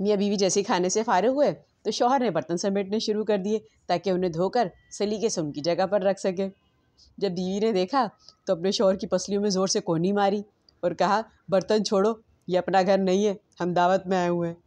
मियाँ बीवी जैसे ही खाने से फारे हुए तो शोहर ने बर्तन समेटने शुरू कर दिए ताकि उन्हें धोकर सलीके से उनकी जगह पर रख सकें जब बीवी ने देखा तो अपने शोहर की पसलियों में ज़ोर से कोहनी मारी और कहा बर्तन छोड़ो ये अपना घर नहीं है हम दावत में आए हुए हैं